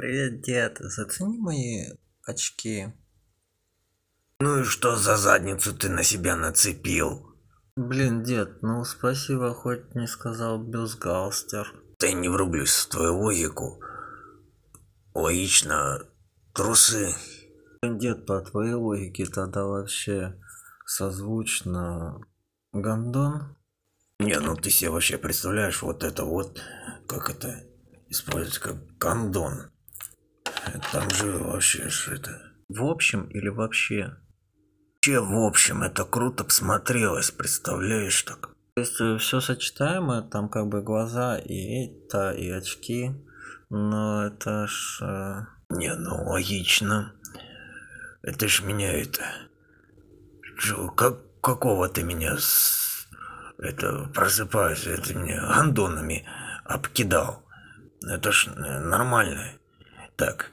Привет, дед, зацени мои очки. Ну и что за задницу ты на себя нацепил? Блин, дед, ну спасибо, хоть не сказал бюстгальстер. Ты не врублюсь в твою логику. Логично, трусы. Дед, по твоей логике тогда вообще созвучно гондон? Не, ну ты себе вообще представляешь вот это вот, как это использовать как гондон. Там же вообще же это... В общем или вообще? Вообще в общем, это круто посмотрелось, представляешь так? То есть э, все сочетаемое, там как бы глаза и это, и очки, но это ж... Э, Не, ну логично. Это ж меня это... как, какого ты меня с... Это, просыпаюсь, это мне гандонами обкидал. Это ж э, нормально. Так,